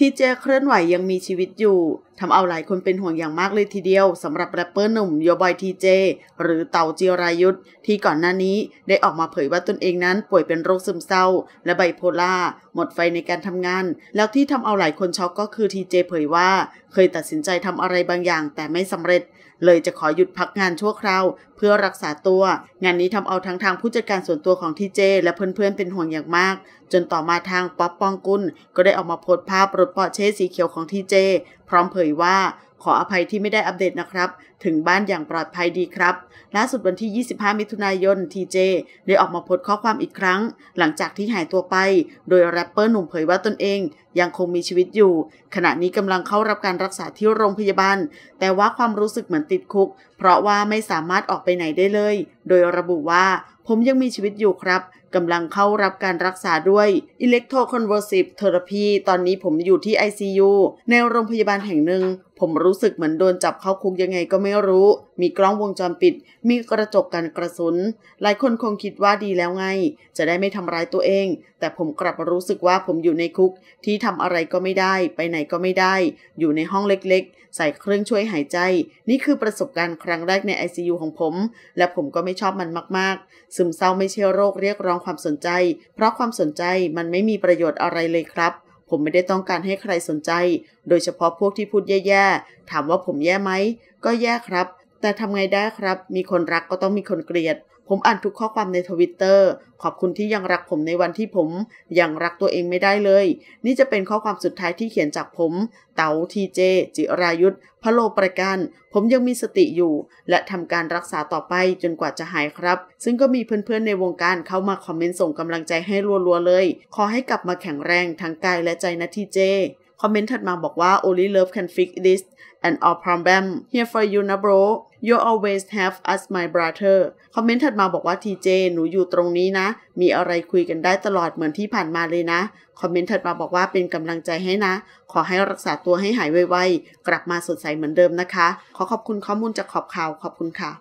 ที่เจเคลื่อนไหวยังมีชีวิตอยู่ทำเอาหลายคนเป็นห่วงอย่างมากเลยทีเดียวสำหรับแรปเปอร์หนุ่มโยบอยทีเจหรือเต่าจิรายุทธที่ก่อนหน้านี้ได้ออกมาเผยว่าตนเองนั้นป่วยเป็นโรคซึมเศร้า และไบโพล่าหมดไฟในการทำงาน แล้วที่ทำเอาหลายคนช็อกก็คือทีเจเผยว่าเคยตัดสินใจทำอะไรบางอย่าง แต่ไม่สำเร็จ เลยจะขอหยุดพักงานชั่วคราว เพื่อรักษาตัว งานนี้ทำเอาทั้งทางผู้จัดการส่วนตัวของทีเจและเพื่อนๆเป็นห่วงอย่างมาก จนต่อมาทางป๊อปปองกุลก็ได้ออกมาโพสต์ภาพรถปอเช่สีเขียวของทีเจพร้อมเผยว่าขออภัยที่ไม่ได้อัปเดตนะครับ ถึงบ้านอย่างปลอดภัยดีครับ ล่าสุดวันที่ 25 มิถุนายนทีเจได้ออกมาโพสต์ข้อความอีกครั้ง หลังจากที่หายตัวไป โดยแรปเปอร์หนุ่มเผยว่าตนเอง ยังคงมีชีวิตอยู่ ขณะนี้กำลังเข้ารับการรักษาที่โรงพยาบาลแต่ว่าความรู้สึกเหมือนติดคุก เพราะว่าไม่สามารถออกไปไหนได้เลย โดยระบุว่าผมยังมีชีวิตอยู่ครับกำลังเข้ารับการรักษาด้วยอิเล็กโทรคอนเวอร์ซีฟเทอร์พีตอนนี้ผมอยู่ที่ ICU ในโรงพยาบาลแห่งหนึ่ง ผมรู้สึกเหมือนโดนจับเข้าคุกยังไงก็ไม่รู้ มีกล้องวงจรปิด มีกระจกกันกระสุน หลายคนคงคิดว่าดีแล้วไง จะได้ไม่ทำร้ายตัวเอง แต่ผมกลับรู้สึกว่าผมอยู่ในคุกที่ทำอะไรก็ไม่ได้ ไปไหนก็ไม่ได้ อยู่ในห้องเล็กๆ ใส่เครื่องช่วยหายใจ นี่คือประสบการณ์ครั้งแรกใน ICU ของผม และผมก็ไม่ชอบมันมากๆ ซึมเศร้าไม่เชื่อโรคเรียกร้ององความสนใจ เพราะความสนใจมันไม่มีประโยชน์อะไรเลยครับ ผมไม่ได้ต้องการให้ใครสนใจ โดยเฉพาะพวกที่พูดแย่ๆ ถามว่าผมแย่ไหม ก็แย่ครับแต่ทำไงได้ครับ มีคนรักก็ต้องมีคนเกลียด ผมอ่านทุกข้อความในทวิตเตอร์ ขอบคุณที่ยังรักผมในวันที่ผม ยังรักตัวเองไม่ได้เลย นี่จะเป็นข้อความสุดท้ายที่เขียนจากผม เต๋าทีเจ จิรายุทธพะโลประกัน ผมยังมีสติอยู่ และทำการรักษาต่อไปจนกว่าจะหายครับ ซึ่งก็มีเพื่อนๆในวงการเข้ามาคอมเมนต์ส่งกำลังใจให้รัวๆ เลย ขอให้กลับมาแข็งแรงทั้งกายและใจนะทีเจคอมเมนต์ถัดมาบอกว่า only love can fix this and all problem here for you นะ bro you always have us my brother คอมเมนต์ถัดมาบอกว่า TJ หนูอยู่ตรงนี้นะ มีอะไรคุยกันได้ตลอดเหมือนที่ผ่านมาเลยนะ คอมเมนต์ถัดมาบอกว่าเป็นกำลังใจให้นะ ขอให้รักษาตัวให้หายไวๆกลับมาสดใสเหมือนเดิมนะคะ ขอขอบคุณข้อมูลจากขอบข่าว ขอบคุณค่ะ